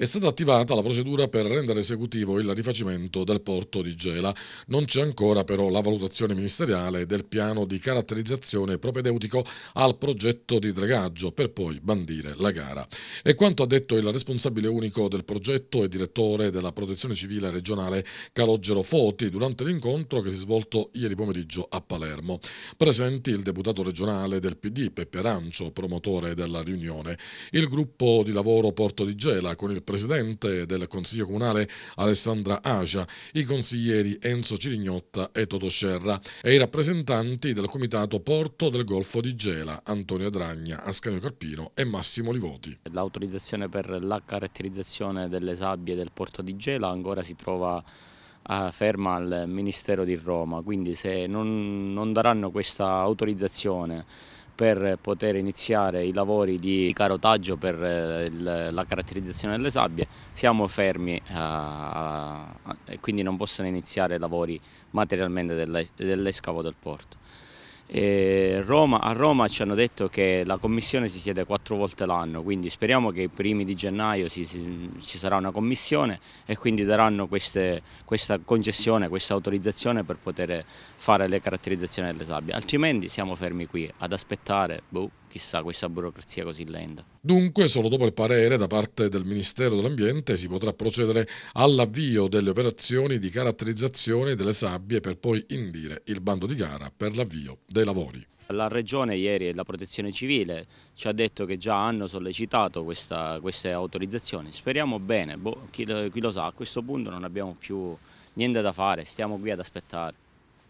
è stata attivata la procedura per rendere esecutivo il rifacimento del porto di Gela. Non c'è ancora però la valutazione ministeriale del piano di caratterizzazione propedeutico al progetto di dragaggio per poi bandire la gara. E quanto ha detto il responsabile unico del progetto e direttore della Protezione Civile regionale Calogero Foti durante l'incontro che si è svolto ieri pomeriggio a Palermo. Presenti il deputato regionale del PD Peppe Arancio, promotore della riunione, il gruppo di lavoro Porto di Gela con il presidente del Consiglio Comunale Alessandra Agia, i consiglieri Enzo Cirignotta e Toto Scerra e i rappresentanti del Comitato Porto del Golfo di Gela, Antonio Dragna, Ascanio Carpino e Massimo Livoti. L'autorizzazione per la caratterizzazione delle sabbie del porto di Gela ancora si trova eh, ferma al Ministero di Roma, quindi se non, non daranno questa autorizzazione per poter iniziare i lavori di carotaggio per eh, la caratterizzazione delle sabbie siamo fermi eh, e quindi non possono iniziare i lavori materialmente dell'escavo del porto. Roma, a Roma ci hanno detto che la commissione si siede quattro volte l'anno, quindi speriamo che i primi di gennaio si, si, ci sarà una commissione e quindi daranno queste, questa concessione, questa autorizzazione per poter fare le caratterizzazioni delle sabbie, altrimenti siamo fermi qui ad aspettare. Boh chissà questa burocrazia così lenta. Dunque, solo dopo il parere da parte del Ministero dell'Ambiente si potrà procedere all'avvio delle operazioni di caratterizzazione delle sabbie per poi indire il bando di gara per l'avvio dei lavori. La Regione ieri e la Protezione Civile ci ha detto che già hanno sollecitato questa, queste autorizzazioni. Speriamo bene, boh, chi, chi lo sa, a questo punto non abbiamo più niente da fare, stiamo qui ad aspettare.